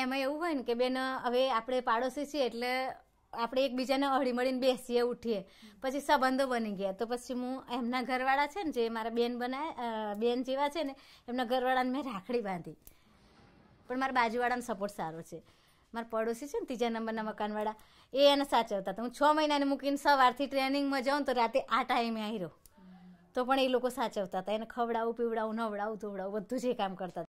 એમાં એવું હોય ને કે બેન હવે આપણે પાડોશી છીએ એટલે આપણે એકબીજાને હળી મળીને બેસીએ ઉઠીએ પછી સંબંધો બની ગયા તો પછી હું એમના ઘરવાળા છે ને જે મારા બેન બનાય બેન જેવા છે ને એમના ઘરવાળાને મેં રાખડી બાંધી પણ મારા બાજુવાળાનો સપોર્ટ સારો છે મારા પડોશી છે ને ત્રીજા નંબરના મકાનવાળા એ એને સાચવતા હતા હું છ મહિનાને મૂકીને સવારથી ટ્રેનિંગમાં જાઉં તો રાતે આ ટાઈમે આવ્યો તો પણ એ લોકો સાચવતા હતા એને ખવડાવું પીવડાવું નવડાવું ધોવડાવું બધું જ એ કામ કરતા